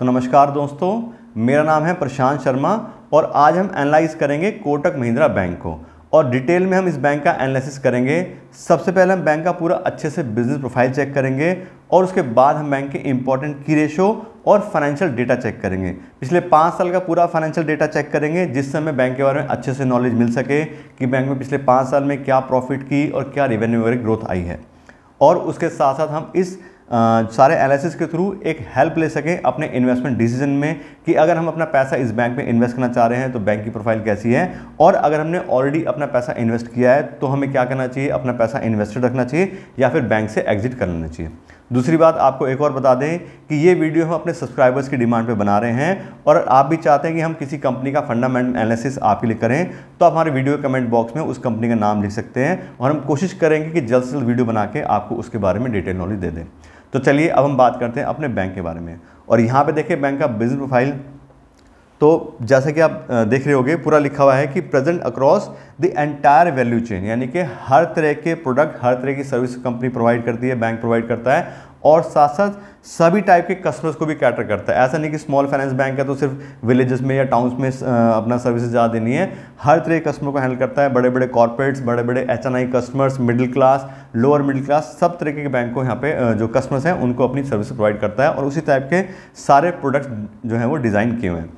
तो नमस्कार दोस्तों मेरा नाम है प्रशांत शर्मा और आज हम एनालाइज करेंगे कोटक महिंद्रा बैंक को और डिटेल में हम इस बैंक का एनालिसिस करेंगे सबसे पहले हम बैंक का पूरा अच्छे से बिजनेस प्रोफाइल चेक करेंगे और उसके बाद हम बैंक के इंपॉर्टेंट की रेशो और फाइनेंशियल डेटा चेक करेंगे पिछले पाँच साल का पूरा फाइनेंशियल डेटा चेक करेंगे जिससे हमें बैंक के बारे में अच्छे से नॉलेज मिल सके कि बैंक में पिछले पाँच साल में क्या प्रॉफिट की और क्या रेवेन्यू वगैरह ग्रोथ आई है और उसके साथ साथ हम इस सारे एनालिसिस के थ्रू एक हेल्प ले सकें अपने इन्वेस्टमेंट डिसीजन में कि अगर हम अपना पैसा इस बैंक में इन्वेस्ट करना चाह रहे हैं तो बैंक की प्रोफाइल कैसी है और अगर हमने ऑलरेडी अपना पैसा इन्वेस्ट किया है तो हमें क्या करना चाहिए अपना पैसा इन्वेस्टेड रखना चाहिए या फिर बैंक से एग्जिट कर लेना चाहिए दूसरी बात आपको एक और बता दें कि ये वीडियो हम अपने सब्सक्राइबर्स की डिमांड पे बना रहे हैं और आप भी चाहते हैं कि हम किसी कंपनी का फंडामेंटल एनालिसिस आपके लिए करें तो आप हमारे वीडियो कमेंट बॉक्स में उस कंपनी का नाम लिख सकते हैं और हम कोशिश करेंगे कि जल्द से जल्द वीडियो बना के आपको उसके बारे में डिटेल नॉलेज दे दें तो चलिए अब हम बात करते हैं अपने बैंक के बारे में और यहाँ पे देखिए बैंक का बिजनेस प्रोफाइल तो जैसा कि आप देख रहे होंगे पूरा लिखा हुआ है कि present across the entire value chain यानी कि हर तरह के प्रोडक्ट हर तरह की सर्विस कंपनी प्रोवाइड करती है बैंक प्रोवाइड करता है और साथ साथ सभी टाइप के कस्टमर्स को भी कैटर करता है ऐसा नहीं कि स्मॉल फाइनेंस बैंक है तो सिर्फ विलेजेस में या टाउन्स में अपना सर्विसेज ज़्यादा देनी है हर तरह के कस्टमर को हैंडल करता है बड़े बड़े कॉर्पोरेट्स बड़े बड़े एच customers middle class lower middle class सब तरीके के बैंक को यहाँ पे जो कस्टमर्स हैं उनको अपनी सर्विस प्रोवाइड करता है और उसी टाइप के सारे प्रोडक्ट्स जो हैं वो डिज़ाइन किए हुए हैं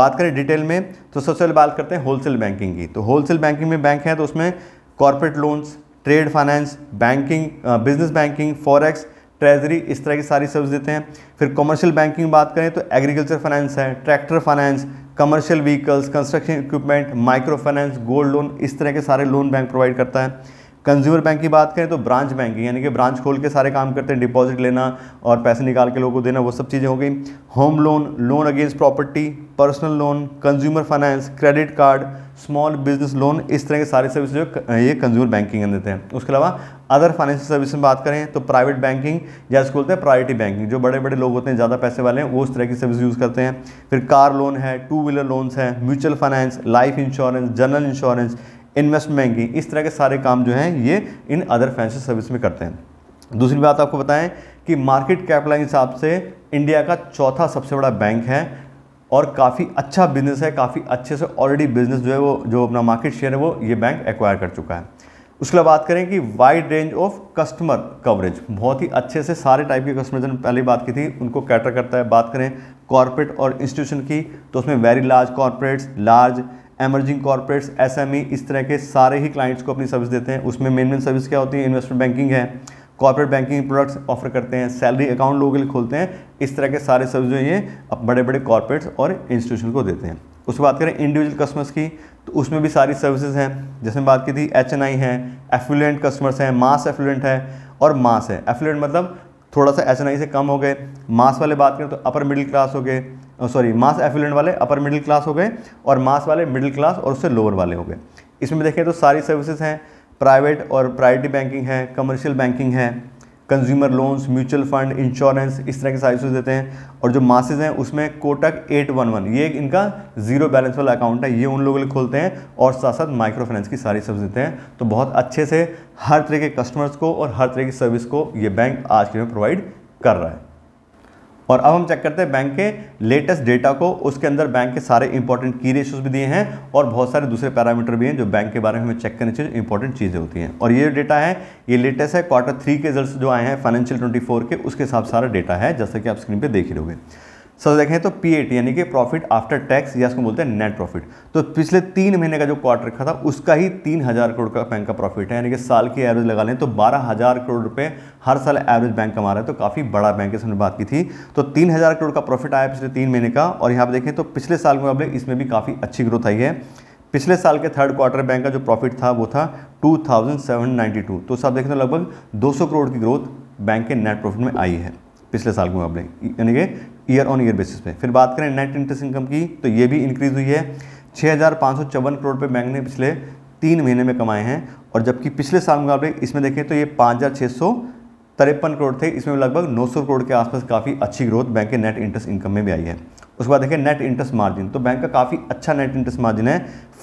बात करें डिटेल में तो सबसे पहले बात करते हैं होलसेल बैंकिंग की तो होलसेल बैंकिंग में बैंक है तो उसमें corporate loans trade finance banking business banking forex treasury इस तरह की सारी सर्विस देते हैं फिर कमर्शियल बैंकिंग बात करें तो एग्रीकल्चर फाइनेंस है tractor finance commercial vehicles construction equipment micro finance gold loan इस तरह के सारे लोन बैंक प्रोवाइड करता है कंज्यूमर बैंक की बात करें तो ब्रांच बैंकिंग यानी कि ब्रांच खोल के सारे काम करते हैं डिपॉजिट लेना और पैसे निकाल के लोगों को देना वो सब चीज़ें हो गई home loan loan against property personal loan consumer finance credit card small business loan इस तरह के सारे सर्विस जो ये कंज्यूमर बैंकिंग में देते हैं उसके अलावा अदर फाइनेंशियल सर्विस में बात करें तो प्राइवेट बैंकिंग या इसको बोलते हैं प्रायोरिटी बैंकिंग जो बड़े बड़े लोग होते हैं ज़्यादा पैसे वाले हैं वो उस तरह की सर्विस यूज़ करते हैं फिर कार लोन है टू व्हीलर लोन्स हैं mutual finance life insurance general insurance investment banking इस तरह के सारे काम जो हैं ये इन अदर फाइनेंशियल सर्विस में करते हैं दूसरी बात आपको बताएं कि मार्केट कैपिटल हिसाब से इंडिया का चौथा सबसे बड़ा बैंक है और काफ़ी अच्छा बिजनेस है काफ़ी अच्छे से ऑलरेडी बिजनेस जो है वो जो अपना मार्केट शेयर है वो ये बैंक एक्वायर कर चुका है उसके बाद बात करें कि wide range of customer coverage बहुत ही अच्छे से सारे टाइप के कस्टमर जिन्होंने पहले बात की थी उनको कैटर करता है बात करें कॉरपोरेट और इंस्टीट्यूशन की तो उसमें very large corporates large emerging corporates SME इस तरह के सारे ही क्लाइंट्स को अपनी सर्विस देते हैं उसमें मेन मेन सर्विस क्या होती है इन्वेस्टमेंट बैंकिंग है कॉर्पोरेट बैंकिंग प्रोडक्ट्स ऑफर करते हैं सैलरी अकाउंट लोगों के लिए खोलते हैं इस तरह के सारे सर्विस जो ये बड़े बड़े कॉर्पोरेट्स और इंस्टीट्यूशन को देते हैं उसके बात करें इंडिविजुअल कस्टमर्स की तो उसमें भी सारी सर्विसेज हैं जैसे बात की थी एच एन आई है एफ्लुएंट कस्टमर्स हैं मास एफ्लुएंट है और मास है एफ्लुएंट मतलब थोड़ा सा एच एन आई से कम हो गए मास वाले बात करें तो अपर मिडिल क्लास हो गए सॉरी मास एफिलेंट वाले अपर मिडिल क्लास हो गए और मास वाले मिडिल क्लास और उससे लोअर वाले हो गए इसमें देखें तो सारी सर्विसेज हैं प्राइवेट और प्रायरिटी बैंकिंग है कमर्शियल बैंकिंग है consumer loans mutual fund insurance इस तरह के सर्विसेज देते हैं और जो मासेज हैं उसमें कोटक 811 ये इनका जीरो बैलेंस वाला अकाउंट है ये उन लोगों के लिए खोलते हैं और साथ साथ माइक्रो फाइनेंस की सारी सर्विस देते हैं तो बहुत अच्छे से हर तरह के कस्टमर्स को और हर तरह की सर्विस को ये बैंक आज के में प्रोवाइड कर रहा है और अब हम चेक करते हैं बैंक के लेटेस्ट डेटा को उसके अंदर बैंक के सारे इंपॉर्टेंट की रेशियोज भी दिए हैं और बहुत सारे दूसरे पैरामीटर भी हैं जो बैंक के बारे में हमें चेक करने चाहिए इंपॉर्टेंट चीज़ें होती हैं और ये डेटा है ये लेटेस्ट है क्वार्टर थ्री के रिजल्ट जो आए हैं फाइनेंशियल ट्वेंटी के उसके हिसाब सारा डेटा है जैसा कि आप स्क्रीन पर देख रहे हो सर देखें तो पी यानी कि प्रॉफिट आफ्टर टैक्स या इसको बोलते हैं नेट प्रॉफिट तो पिछले तीन महीने का जो क्वार्टर रखा था उसका ही तीन हज़ार करोड़ का बैंक का प्रॉफिट है यानी कि साल की एवरेज लगा लें तो बारह हज़ार करोड़ रुपए हर साल एवरेज बैंक कमा रहा है तो काफ़ी बड़ा बैंक है बात की थी तो तीन हज़ार करोड़ का प्रॉफिट आया पिछले तीन महीने का और यहाँ पर देखें तो पिछले साल के मुकाबले इसमें भी काफ़ी अच्छी ग्रोथ आई है पिछले साल के थर्ड क्वार्टर बैंक का जो प्रॉफिट था वो था टू तो सब देखें तो लगभग दो करोड़ की ग्रोथ बैंक के नेट प्रॉफिट में आई है पिछले साल के मुकाबले यानी कि ईयर ऑन ईयर बेसिस पे फिर बात करें नेट इंटरेस्ट इनकम की तो ये भी इंक्रीज़ हुई है छः हज़ार सौ चौवन करोड़ पे बैंक ने पिछले तीन महीने में कमाए हैं और जबकि पिछले साल मुकाबले इसमें देखें तो ये पाँच हज़ार सौ तिरपन करोड़ थे इसमें लगभग नौ सौ करोड़ के आसपास काफ़ी अच्छी ग्रोथ बैंक के नेट इंटरेस्ट इनकम में भी आई है उसके बाद देखें नेट इंटरेस्ट मार्जिन तो बैंक का काफ़ी अच्छा नेट इंटरेस्ट मार्जिन है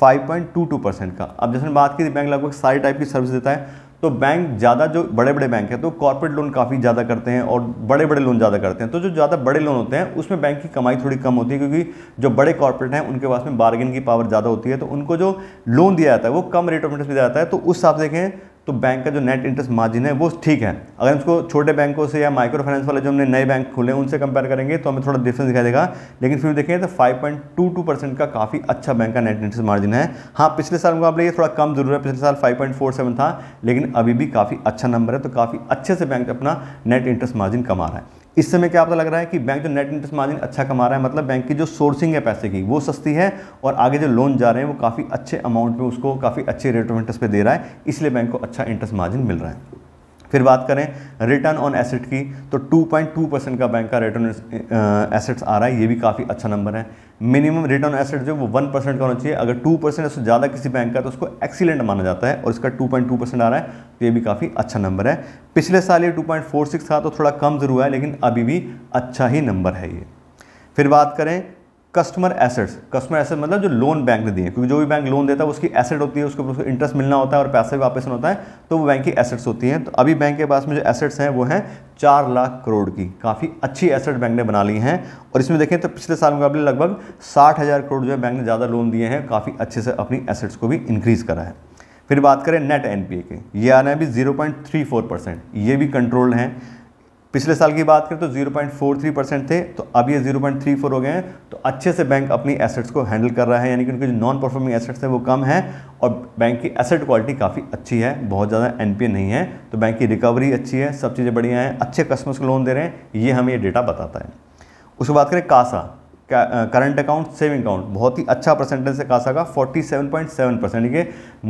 5.22 परसेंट का अब जैसे बात की बैंक लगभग सारी टाइप की सर्विस देता है तो बैंक ज़्यादा जो बड़े बड़े बैंक हैं तो कॉर्पोरेट लोन काफ़ी ज़्यादा करते हैं और बड़े बड़े लोन ज़्यादा करते हैं तो जो ज़्यादा बड़े लोन होते हैं उसमें बैंक की कमाई थोड़ी कम होती है क्योंकि जो बड़े कॉर्पोरेट हैं उनके पास में बार्गेन की पावर ज़्यादा होती है तो उनको जो लोन दिया जाता है वो कम रेट ऑफ इंटरेस्ट दिया जाता है तो उस हिसाब से देखें तो बैंक का जो नेट इंटरेस्ट मार्जिन है वो ठीक है अगर हम इसको छोटे बैंकों से या माइक्रो फाइनेंस वाले जो हमने नए बैंक खोले हैं उनसे कंपेयर करेंगे तो हमें थोड़ा डिफरेंस दिखाई देगा लेकिन फिर देखें तो 5.22 परसेंट का काफ़ी अच्छा बैंक का नेट इंटरेस्ट मार्जिन है हाँ पिछले साल मुकाबले ये थोड़ा कम जरूर है पिछले साल फाइव था लेकिन अभी भी काफ़ी अच्छा नंबर है तो काफ़ी अच्छे से बैंक अपना नेट इंटरेस्ट मार्जिन कमा रहा है इस समय क्या आपको लग रहा है कि बैंक जो नेट इंटरेस्ट मार्जिन अच्छा कमा रहा है मतलब बैंक की जो सोर्सिंग है पैसे की वो सस्ती है और आगे जो लोन जा रहे हैं वो काफ़ी अच्छे अमाउंट में उसको काफ़ी अच्छे रेट ऑफ इंटरेस्ट पे दे रहा है इसलिए बैंक को अच्छा इंटरेस्ट मार्जिन मिल रहा है फिर बात करें रिटर्न ऑन एसेट की तो 2.2 परसेंट का बैंक का रिटर्न एसेट्स आ रहा है ये भी काफ़ी अच्छा नंबर है मिनिमम रिटर्न एसेट जो वो 1 परसेंट का होना चाहिए अगर 2 परसेंट उससे ज़्यादा किसी बैंक का तो उसको एक्सीलेंट माना जाता है और इसका 2.2 परसेंट आ रहा है तो ये भी काफ़ी अच्छा नंबर है पिछले साल ये टू था तो थोड़ा कम जरूर है लेकिन अभी भी अच्छा ही नंबर है ये फिर बात करें कस्टमर एसेट्स कस्टमर एसेट मतलब जो लोन बैंक ने दिए क्योंकि जो भी बैंक लोन देता है उसकी एसेट होती है उसके ऊपर इंटरेस्ट मिलना होता है और पैसे वापस होता है तो वो बैंक की एसेट्स होती हैं तो अभी बैंक के पास में जो एसेट्स हैं वो हैं चार लाख करोड़ की काफ़ी अच्छी एसेट बैंक ने बना ली हैं और इसमें देखें तो पिछले साल मुकाबले लगभग साठ हज़ार करोड़ जो है बैंक ने ज़्यादा लोन दिए हैं काफ़ी अच्छे से अपनी एसेट्स को भी इंक्रीज़ करा है फिर बात करें नेट एन के ये आना है अभी जीरो परसेंट ये भी कंट्रोल्ड हैं पिछले साल की बात करें तो 0.43 परसेंट थे तो अब ये 0.34 हो गए हैं तो अच्छे से बैंक अपनी एसेट्स को हैंडल कर रहा है यानी कि उनके जो नॉन परफॉर्मिंग एसेट्स हैं वो कम हैं और बैंक की एसेट क्वालिटी काफ़ी अच्छी है बहुत ज़्यादा एनपीए नहीं है तो बैंक की रिकवरी अच्छी है सब चीज़ें बढ़िया हैं अच्छे कस्टमर्स को लोन दे रहे हैं ये हमें ये डेटा बताता है उसके बाद करें CASA current account saving account बहुत ही अच्छा परसेंटेज है कासा का 47.7 परसेंट ये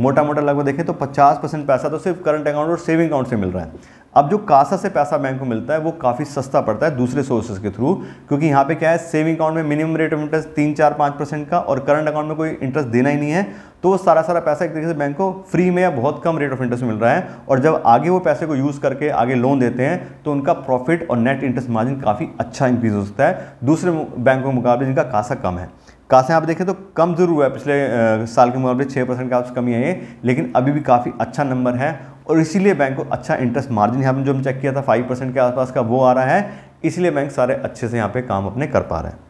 मोटा मोटा लगभग देखें तो 50 परसेंट पैसा तो सिर्फ करंट अकाउंट और सेविंग अकाउंट से मिल रहा है अब जो कासा से पैसा बैंक को मिलता है वो काफ़ी सस्ता पड़ता है दूसरे सोर्सेज के थ्रू क्योंकि यहाँ पे क्या है सेविंग अकाउंट में मिनिमम रेट ऑफ इंटरेस्ट तीन चार पाँच परसेंट का और करंट अकाउंट में कोई इंटरेस्ट देना ही नहीं है तो वो सारा सारा पैसा एक तरीके से बैंक को फ्री में या बहुत कम रेट ऑफ इंटरेस्ट मिल रहा है और जब आगे वो पैसे को यूज़ करके आगे लोन देते हैं तो उनका प्रॉफिट और नेट इंटरेस्ट मार्जिन काफ़ी अच्छा इंक्रीज हो सकता है दूसरे बैंकों के मुकाबले जिनका कासा कम है कासें आप देखें तो कम जरूर हुआ है पिछले साल के मुकाबले छः परसेंट का आपसे कमी है लेकिन अभी भी काफ़ी अच्छा नंबर है और इसीलिए बैंक को अच्छा इंटरेस्ट मार्जिन यहाँ पर जो हम चेक किया था फाइव परसेंट के आसपास का वो आ रहा है इसलिए बैंक सारे अच्छे से यहाँ पे काम अपने कर पा रहे हैं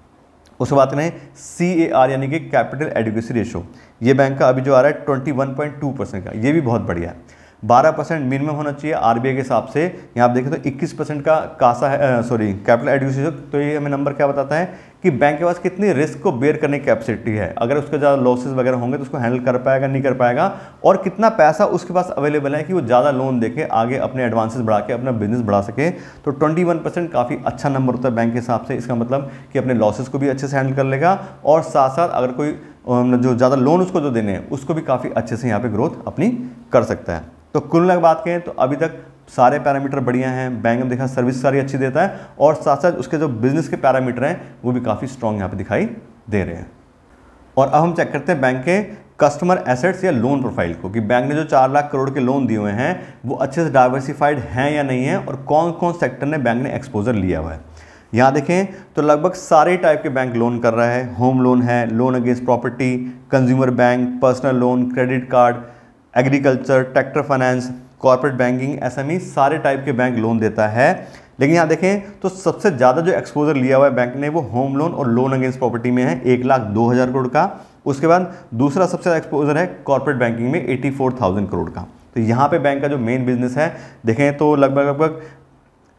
उसके बाद करें सी ए आर यानी कि कैपिटल एडुकेसी रेशो ये बैंक का अभी जो आ रहा है twenty one point two percent का ये भी बहुत बढ़िया है बारह परसेंट मिनिमम होना चाहिए आरबीआई के हिसाब से यहाँ आप देखें तो इक्कीस परसेंट का कासा है सॉरी कैपिटल एडुकेशन तो ये हमें नंबर क्या बताता है कि बैंक के पास कितनी रिस्क को बेयर करने की कैपेसिटी है अगर उसके ज़्यादा लॉसेज वगैरह होंगे तो उसको हैंडल कर पाएगा नहीं कर पाएगा और कितना पैसा उसके पास अवेलेबल है कि वो ज़्यादा लोन देके आगे अपने एडवांसेस बढ़ा के अपना बिजनेस बढ़ा सके तो 21 परसेंट काफ़ी अच्छा नंबर होता है बैंक के हिसाब से इसका मतलब कि अपने लॉसेज को भी अच्छे से हैंडल कर लेगा और साथ साथ अगर कोई जो ज़्यादा लोन उसको जो देने हैं उसको भी काफ़ी अच्छे से यहाँ पर ग्रोथ अपनी कर सकता है तो कुल लग बात कहें तो अभी तक सारे पैरामीटर बढ़िया हैं बैंक ने देखा सर्विस सारी अच्छी देता है और साथ साथ उसके जो बिजनेस के पैरामीटर हैं वो भी काफ़ी स्ट्रॉन्ग यहाँ पे दिखाई दे रहे हैं और अब हम चेक करते हैं बैंक के कस्टमर एसेट्स या लोन प्रोफाइल को कि बैंक ने जो चार लाख करोड़ के लोन दिए हुए हैं वो अच्छे से डाइवर्सिफाइड हैं या नहीं है और कौन कौन सेक्टर ने बैंक ने एक्सपोजर लिया हुआ है यहाँ देखें तो लगभग सारे टाइप के बैंक लोन कर रहा है होम लोन है loan against property consumer bank personal loan credit card agriculture tractor finance corporate banking SME सारे टाइप के बैंक लोन देता है लेकिन यहाँ देखें तो सबसे ज़्यादा जो एक्सपोजर लिया हुआ है बैंक ने वो होम लोन और लोन अगेंस्ट प्रॉपर्टी में है एक लाख दो हज़ार करोड़ का उसके बाद दूसरा सबसे ज़्यादा एक्सपोजर है कॉरपोरेट बैंकिंग में एटी फोर थाउजेंड करोड़ का तो यहाँ पे बैंक का जो मेन बिजनेस है देखें तो लगभग लगभग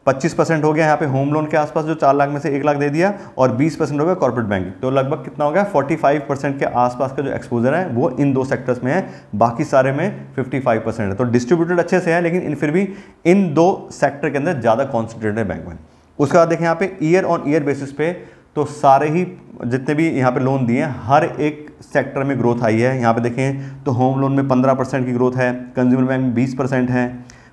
25 परसेंट हो गया यहाँ पे होम लोन के आसपास जो चार लाख में से एक लाख दे दिया और 20 परसेंट हो गया कॉर्पोरेट बैंकिंग तो लगभग कितना हो गया 45 परसेंट के आसपास का जो एक्सपोजर है वो इन दो सेक्टर्स में है बाकी सारे में 55 परसेंट है तो डिस्ट्रीब्यूटेड अच्छे से है लेकिन फिर भी इन दो सेक्टर के अंदर ज़्यादा कॉन्सेंट्रेटेड है बैंक में उसके बाद देखें यहाँ पे ईयर ऑन ईयर बेसिस पे तो सारे ही जितने भी यहाँ पे लोन दिए हैं हर एक सेक्टर में ग्रोथ आई है यहाँ पे देखें तो होम लोन में 15 परसेंट की ग्रोथ है कंज्यूमर बैंक में 20 परसेंट है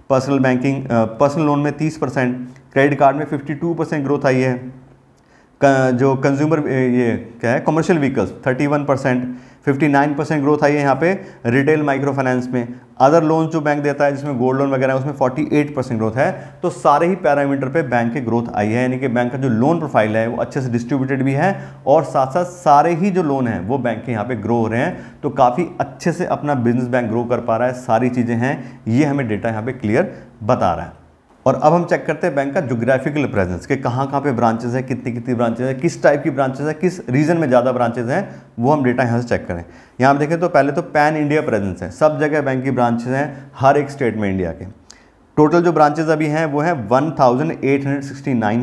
पर्सनल बैंकिंग पर्सनल लोन में 30 परसेंट क्रेडिट कार्ड में 52 परसेंट ग्रोथ आई है जो कंज्यूमर ये क्या है commercial vehicles 31 percent 59 percent growth आई है यहाँ पे रिटेल माइक्रो फाइनेंस में अदर लोन जो बैंक देता है जिसमें गोल्ड लोन वगैरह है उसमें 48 परसेंट ग्रोथ है तो सारे ही पैरामीटर पे बैंक की ग्रोथ आई है यानी कि बैंक का जो लोन प्रोफाइल है वो अच्छे से डिस्ट्रीब्यूटेड भी है और साथ साथ सारे ही जो लोन हैं वो बैंक के यहाँ पे ग्रो हो रहे हैं तो काफ़ी अच्छे से अपना बिजनेस बैंक ग्रो कर पा रहा है सारी चीज़ें हैं ये हमें डेटा यहाँ पर क्लियर बता रहा है और अब हम चेक करते हैं बैंक का जोग्राफिकल प्रेजेंस के कहाँ कहाँ पे ब्रांचेस हैं कितनी कितनी ब्रांचेस हैं किस टाइप की ब्रांचेस हैं किस रीजन में ज़्यादा ब्रांचेस हैं वो हम डेटा यहाँ से चेक करें यहाँ पर देखें तो पहले तो पैन इंडिया प्रेजेंस है सब जगह बैंक की ब्रांचेज हैं हर एक स्टेट में इंडिया के टोटल जो ब्रांचेज अभी हैं वो हैं वन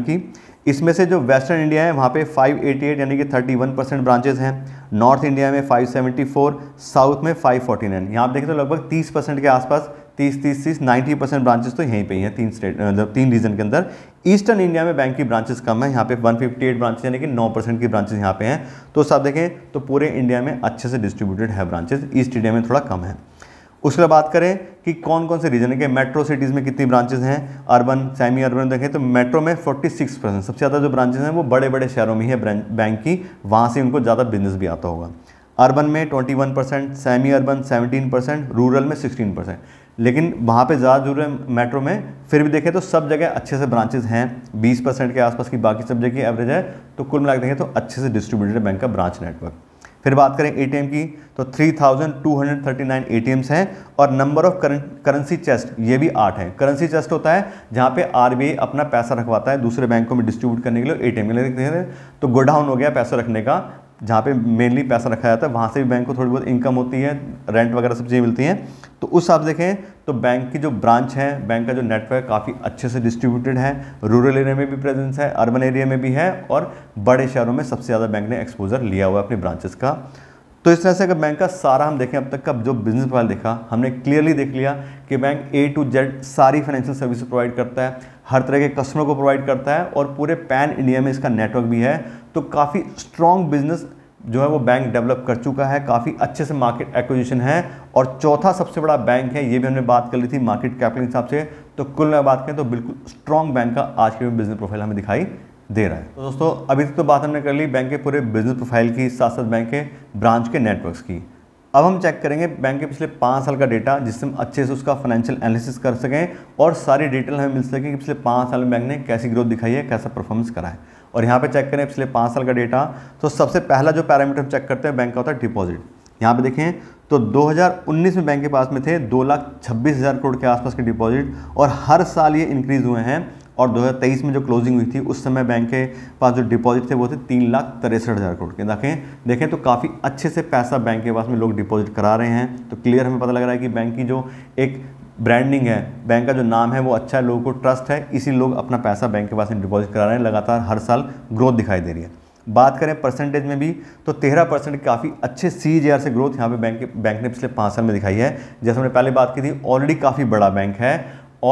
की इसमें से जो वेस्टर्न इंडिया है वहाँ पे 588 यानी कि 31 परसेंट ब्रांचेज हैं नॉर्थ इंडिया में 574 साउथ में 549 यहाँ आप देखें तो लगभग 30 परसेंट के आसपास तीस तीस तीस नाइन्टी परसेंट ब्रांचेस तो यहीं पे ही हैं तीन स्टेट मतलब तीन रीजन के अंदर ईस्टर्न इंडिया में बैंक की ब्रांचेस कम है यहाँ पे 158 ब्रांचेज यानी कि नौ परसेंट की ब्रांचेज यहाँ पे हैं तो सब देखें तो पूरे इंडिया में अच्छे से डिस्ट्रीब्यूटेड है ब्रांचेज ईस्ट इंडिया में थोड़ा कम है उसके बाद बात करें कि कौन कौन से रीजन है कि मेट्रो सिटीज़ में कितनी ब्रांचेज हैं अर्बन सेमी अर्बन देखें तो मेट्रो में सिक्स परसेंट सबसे ज़्यादा जो ब्रांचेज हैं वो बड़े बड़े शहरों में ही है बैंक की वहाँ से उनको ज़्यादा बिजनेस भी आता होगा अर्बन में 21 percent semi urban 17 percent rural में 16 परसेंट लेकिन वहाँ पे ज़्यादा जरूर है मेट्रो में फिर भी देखें तो सब जगह अच्छे से ब्रांचेस हैं 20 परसेंट के आसपास की बाकी सब जगह एवरेज है तो कुल मिलाकर देखें तो अच्छे से डिस्ट्रीब्यूटेड है बैंक का ब्रांच नेटवर्क फिर बात करें एटीएम की तो 3,239 एटीएम्स हैं और नंबर ऑफ करेंसी चेस्ट ये भी आठ हैं करेंसी चेस्ट होता है जहाँ पे आरबीआई अपना पैसा रखवाता है दूसरे बैंकों में डिस्ट्रीब्यूट करने के लिए एटीएम टी एम देखते तो गोडाउन हो गया पैसा रखने का जहाँ पे मेनली पैसा रखा जाता है वहाँ से भी बैंक को थोड़ी बहुत इनकम होती है रेंट वगैरह सब चीज़ें मिलती हैं तो उस हिसाब से देखें तो बैंक की जो ब्रांच है बैंक का जो नेटवर्क काफ़ी अच्छे से डिस्ट्रीब्यूटेड है रूरल एरिया में भी प्रेजेंस है अर्बन एरिया में भी है और बड़े शहरों में सबसे ज़्यादा बैंक ने एक्सपोजर लिया हुआ है अपनी ब्रांचेस का तो इस तरह से अगर बैंक का सारा हम देखें अब तक का जो बिजनेस प्लान देखा हमने क्लियरली देख लिया कि बैंक ए टू जेड सारी फाइनेंशियल सर्विस प्रोवाइड करता है हर तरह के कस्टमर को प्रोवाइड करता है और पूरे पैन इंडिया में इसका नेटवर्क भी है तो काफ़ी स्ट्रॉन्ग बिजनेस जो है वो बैंक डेवलप कर चुका है काफ़ी अच्छे से मार्केट एक्विजिशन है और चौथा सबसे बड़ा बैंक है ये भी हमने बात कर ली थी मार्केट कैपिटल के हिसाब से तो कुल में बात करें तो बिल्कुल स्ट्रॉन्ग बैंक का आज के बिजनेस प्रोफाइल हमें दिखाई दे रहा है तो दोस्तों अभी तक तो बात हमने कर ली बैंक के पूरे बिजनेस प्रोफाइल की साथ साथ बैंक के ब्रांच के नेटवर्क्स की अब हम चेक करेंगे बैंक के पिछले पाँच साल का डेटा जिससे हम अच्छे से उसका फाइनेंशियल एनालिसिस कर सकें और सारी डिटेल हमें मिल सके कि पिछले पाँच साल में बैंक ने कैसी ग्रोथ दिखाई है कैसा परफॉर्मेंस करा है और यहाँ पे चेक करें पिछले पाँच साल का डेटा तो सबसे पहला जो पैरामीटर हम चेक करते हैं बैंक का होता है डिपॉजिट यहाँ पर देखें तो दो में बैंक के पास में थे दो लाख छब्बीस हज़ार करोड़ के आसपास के डिपॉजिट और हर साल ये इंक्रीज़ हुए हैं और 2023 में जो क्लोजिंग हुई थी उस समय बैंक के पास जो डिपॉजिट थे वो थे तीन लाख तिरसठ हज़ार करोड़ के देखें देखें तो काफ़ी अच्छे से पैसा बैंक के पास में लोग डिपॉजिट करा रहे हैं तो क्लियर हमें पता लग रहा है कि बैंक की जो एक ब्रांडिंग है बैंक का जो नाम है वो अच्छा है लोगों को ट्रस्ट है इसी लोग अपना पैसा बैंक के पास में डिपॉजिट करा रहे हैं लगातार हर साल ग्रोथ दिखाई दे रही है बात करें परसेंटेज में भी तो तेरह परसेंट काफ़ी अच्छे सी जी आर से ग्रोथ यहाँ पे बैंक बैंक ने पिछले पाँच साल में दिखाई है जैसे हमने पहले बात की थी ऑलरेडी काफ़ी बड़ा बैंक है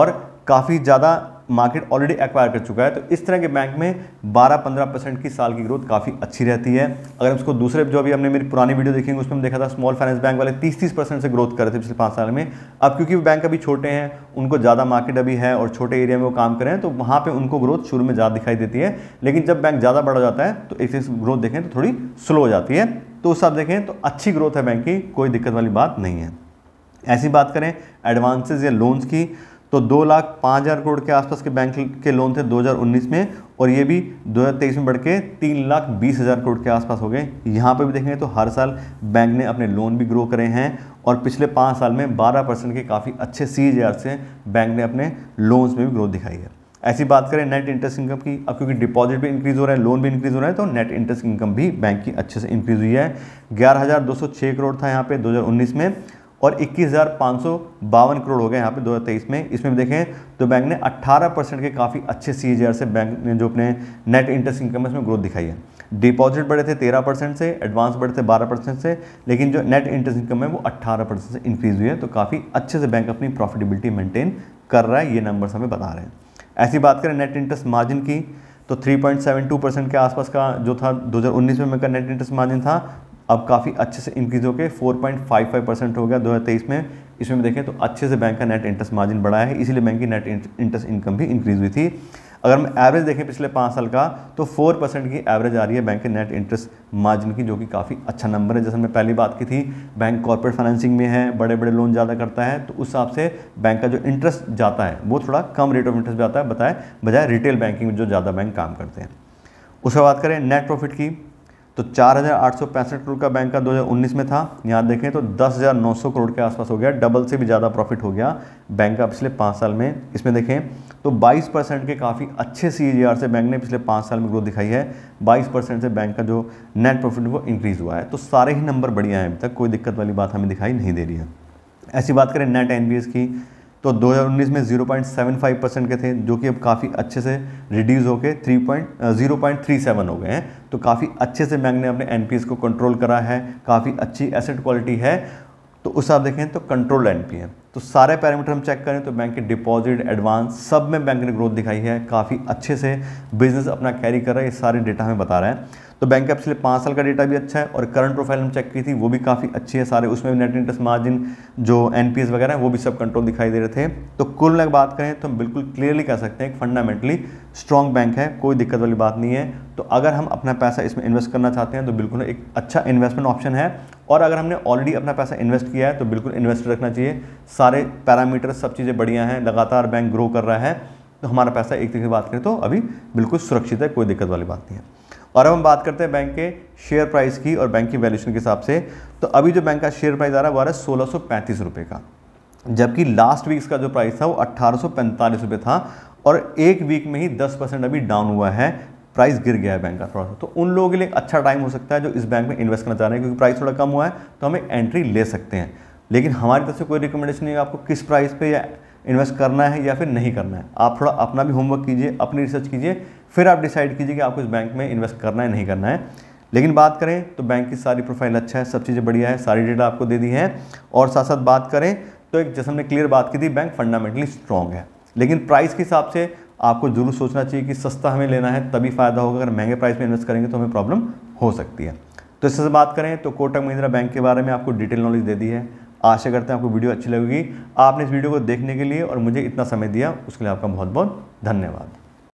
और काफ़ी ज़्यादा मार्केट ऑलरेडी एक्वायर कर चुका है तो इस तरह के बैंक में 12-15 परसेंट की साल की ग्रोथ काफ़ी अच्छी रहती है अगर उसको दूसरे जो अभी हमने मेरी पुरानी वीडियो देखेंगे उसमें हम देखा था स्मॉल फाइनेंस बैंक वाले 30-30 परसेंट से ग्रोथ कर रहे थे पिछले पाँच साल में अब क्योंकि वो बैंक अभी छोटे हैं उनको ज़्यादा मार्केट अभी है और छोटे एरिया में वो काम करें तो वहाँ पर उनको ग्रोथ शुरू में ज़्यादा दिखाई देती है लेकिन जब बैंक ज़्यादा बढ़ जाता है तो एक ग्रोथ देखें तो थोड़ी स्लो हो जाती है तो उस हिसाब देखें तो अच्छी ग्रोथ है बैंक की कोई दिक्कत वाली बात नहीं है ऐसी बात करें एडवांसेज या लोन्स की तो दो लाख पाँच हज़ार करोड़ के आसपास के बैंक के लोन थे 2019 में और ये भी 2023 में बढ़ के तीन लाख बीस हज़ार करोड़ के आसपास हो गए यहाँ पर भी देखेंगे तो हर साल बैंक ने अपने लोन भी ग्रो करे हैं और पिछले पाँच साल में बारह परसेंट के काफ़ी अच्छे सी से बैंक ने अपने लोन्स में भी ग्रोथ दिखाई है ऐसी बात करें नेट इंटरेस्ट इनकम की अब क्योंकि डिपॉजिट भी इंक्रीज हो रहा है लोन भी इंक्रीज हो रहा है तो नेट इंटरेस्ट इनकम भी बैंक की अच्छे से इंक्रीज हुई है ग्यारह हज़ार दो सौ छः करोड़ था यहाँ पर दो में और इक्कीस करोड़ हो गए यहाँ पे 2023 में इसमें भी देखें तो बैंक ने 18 परसेंट के काफ़ी अच्छे सी से बैंक ने जो अपने नेट इंटरेस्ट इनकम है ग्रोथ दिखाई है डिपॉजिट बढ़े थे 13 परसेंट से एडवांस बढ़े थे 12 परसेंट से लेकिन जो नेट इंटरेस्ट इनकम है वो 18 परसेंट से इंक्रीज़ हुई है तो काफ़ी अच्छे से बैंक अपनी प्रॉफिटेबिलिटी मेंटेन कर रहा है ये नंबर्स हमें बता रहे हैं ऐसी बात करें नेट इंटरेस्ट मार्जिन की तो 3.72 परसेंट के आसपास का जो था 2019 में का नेट इंटरेस्ट मार्जिन था अब काफ़ी अच्छे से इंक्रीज होकर फाइव परसेंट हो गया दो हजार तेईस में इसमें भी देखें तो अच्छे से बैंक का नेट इंटरेस्ट मार्जिन बढ़ा है इसीलिए बैंक की नेट इंटरेस्ट इनकम भी इंक्रीज हुई थी अगर हम एवरेज देखें पिछले पाँच साल का तो फोर परसेंट की एवरेज आ रही है बैंक के नेट इंटरेस्ट मार्जिन की जो कि काफ़ी अच्छा नंबर है जैसे हमने पहली बात की थी बैंक कॉर्पोरेट फाइनेंसिंग में है बड़े बड़े लोन ज़्यादा करता है तो उस हिसाब से बैंक का जो इंटरेस्ट जाता है वो थोड़ा कम रेट ऑफ इंटरेस्ट जाता है बताए बजाय रिटेल बैंकिंग में जो ज़्यादा बैंक काम करते हैं उसके बात करें नेट प्रॉफिट की तो चार करोड़ का बैंक का 2019 में था यहाँ देखें तो 10,900 करोड़ के आसपास हो गया डबल से भी ज़्यादा प्रॉफिट हो गया बैंक का पिछले पाँच साल में इसमें देखें तो 22 परसेंट के काफ़ी अच्छे सी e से बैंक ने पिछले पाँच साल में ग्रोथ दिखाई है 22 परसेंट से बैंक का जो नेट प्रॉफिट वो इंक्रीज़ हुआ है तो सारे ही नंबर बढ़िया हैं अभी तक कोई दिक्कत वाली बात हमें दिखाई नहीं दे रही है ऐसी बात करें नेट एन की तो 2019 में 0.75 परसेंट के थे जो कि अब काफ़ी अच्छे से रिड्यूस होकर three point zero point three seven हो गए हैं तो काफ़ी अच्छे से बैंक ने अपने एन को कंट्रोल करा है काफ़ी अच्छी एसेट क्वालिटी है तो उस आप देखें तो कंट्रोल एन पी तो सारे पैरामीटर हम चेक करें तो बैंक के डिपॉजिट एडवांस सब में बैंक ने ग्रोथ दिखाई है काफ़ी अच्छे से बिजनेस अपना कैरी कर रहा है ये सारे डेटा हमें बता रहा है तो बैंक का पिछले पाँच साल का डेटा भी अच्छा है और करंट प्रोफाइल हम चेक की थी वो भी काफ़ी अच्छी है सारे उसमें भी नेट इंटरेस्ट मार्जिन जो एन वगैरह हैं वो भी सब कंट्रोल दिखाई दे रहे थे तो कुल अगर बात करें तो हम बिल्कुल क्लियरली कह सकते हैं फंडामेंटली स्ट्रॉन्ग बैंक है कोई दिक्कत वाली बात नहीं है तो अगर हम अपना पैसा इसमें इन्वेस्ट करना चाहते हैं तो बिल्कुल एक अच्छा इन्वेस्टमेंट ऑप्शन है और अगर हमने ऑलरेडी अपना पैसा इन्वेस्ट किया है तो बिल्कुल इन्वेस्ट रखना चाहिए सारे पैरामीटर सब चीज़ें बढ़िया हैं लगातार बैंक ग्रो कर रहा है तो हमारा पैसा एक तरीके से बात करें तो अभी बिल्कुल सुरक्षित है कोई दिक्कत वाली बात नहीं है और अब हम बात करते हैं बैंक के शेयर प्राइस की और बैंक की वैल्यूशन के हिसाब से तो अभी जो बैंक का शेयर प्राइस आ रहा है वो आ रहा है सोलह सौ पैंतीस रुपये का जबकि लास्ट वीक्स का जो प्राइस था वो अट्ठारह सौ पैंतालीस रुपये था और एक वीक में ही दस परसेंट अभी डाउन हुआ है प्राइस गिर गया है बैंक का थोड़ा सा तो उन लोगों के लिए अच्छा टाइम हो सकता है जो इस बैंक में इन्वेस्ट करना चाह रहे हैं क्योंकि प्राइस थोड़ा कम हुआ है तो हमें एंट्री ले सकते हैं लेकिन हमारी तरफ से कोई रिकमेंडेशन नहीं है आपको किस प्राइस पे या इन्वेस्ट करना है या फिर नहीं करना है आप थोड़ा अपना भी होमवर्क कीजिए अपनी रिसर्च कीजिए फिर आप डिसाइड कीजिए कि आपको इस बैंक में इन्वेस्ट करना है नहीं करना है लेकिन बात करें तो बैंक की सारी प्रोफाइल अच्छा है सब चीज़ें बढ़िया है सारी डेटा आपको दे दी है और साथ साथ बात करें तो एक जैसे हमने क्लियर बात की थी बैंक फंडामेंटली स्ट्रॉन्ग है लेकिन प्राइस के हिसाब से आपको जरूर सोचना चाहिए कि सस्ता हमें लेना है तभी फ़ायदा होगा अगर महंगे प्राइस में इन्वेस्ट करेंगे तो हमें प्रॉब्लम हो सकती है तो इससे बात करें तो कोटक महिंद्रा बैंक के बारे में आपको डिटेल नॉलेज दे दी है आशा करते हैं आपको वीडियो अच्छी लगेगी आपने इस वीडियो को देखने के लिए और मुझे इतना समय दिया उसके लिए आपका बहुत बहुत धन्यवाद